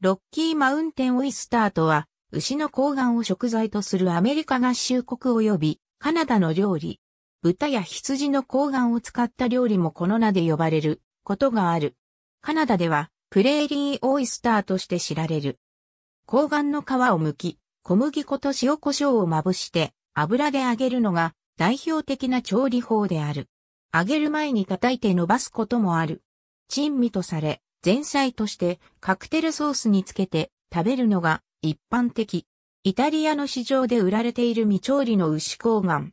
ロッキーマウンテンオイスターとは、牛の睾丸を食材とするアメリカ合衆国及びカナダの料理。豚や羊の睾丸を使った料理もこの名で呼ばれることがある。カナダではプレーリーオイスターとして知られる。睾丸の皮を剥き、小麦粉と塩胡椒をまぶして油で揚げるのが代表的な調理法である。揚げる前に叩いて伸ばすこともある。珍味とされ、前菜としてカクテルソースにつけて食べるのが一般的。イタリアの市場で売られている未調理の牛抗岩。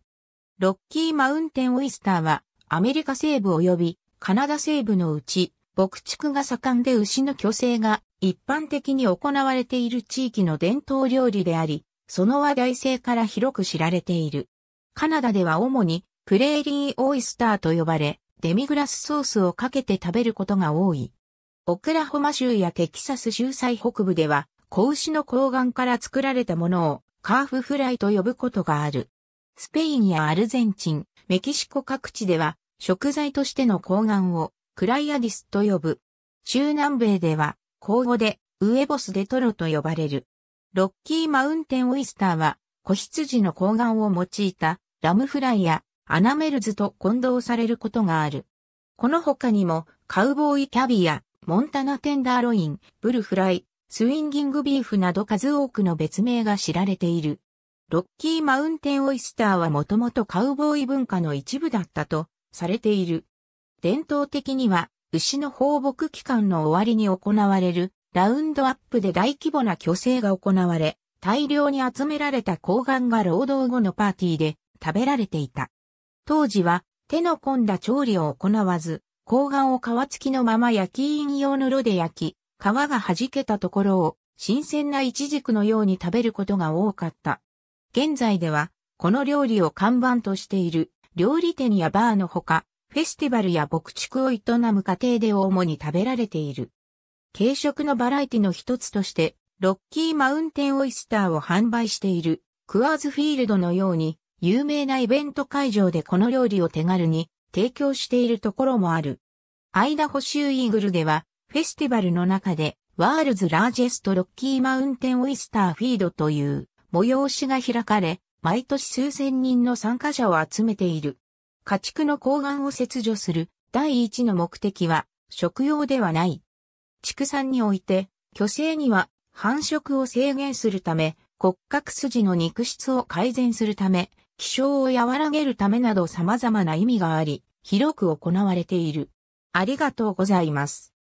ロッキーマウンテンオイスターはアメリカ西部及びカナダ西部のうち牧畜が盛んで牛の虚勢が一般的に行われている地域の伝統料理であり、その話題性から広く知られている。カナダでは主にプレーリーオイスターと呼ばれ、デミグラスソースをかけて食べることが多い。オクラホマ州やテキサス州最北部では、子牛の睾丸から作られたものをカーフフライと呼ぶことがある。スペインやアルゼンチン、メキシコ各地では食材としての睾丸をクライアディスと呼ぶ。中南米では口語でウエボスデトロと呼ばれる。ロッキーマウンテンオイスターは子羊の睾丸を用いたラムフライやアナメルズと混同されることがある。この他にもカウボーイキャビア、モンタナテンダーロイン、ブルフライ、スインギングビーフなど数多くの別名が知られている。ロッキーマウンテンオイスターはもともとカウボーイ文化の一部だったとされている。伝統的には牛の放牧期間の終わりに行われるラウンドアップで大規模な虚勢が行われ、大量に集められた睾岩が労働後のパーティーで食べられていた。当時は手の込んだ調理を行わず、睾丸を皮付きのまま焼き印用の炉で焼き、皮が弾けたところを新鮮なイチジクのように食べることが多かった。現在では、この料理を看板としている料理店やバーのほか、フェスティバルや牧畜を営む家庭で主に食べられている。軽食のバラエティの一つとして、ロッキーマウンテンオイスターを販売しているクワーズフィールドのように有名なイベント会場でこの料理を手軽に提供しているところもある。アイダホ州イーグルでは、フェスティバルの中で、ワールズラージェストロッキーマウンテンオイスターフィードという催しが開かれ、毎年数千人の参加者を集めている。家畜の睾丸を切除する第一の目的は食用ではない。畜産において、巨勢には繁殖を制限するため、骨格筋の肉質を改善するため、気象を和らげるためなど様々な意味があり、広く行われている。ありがとうございます。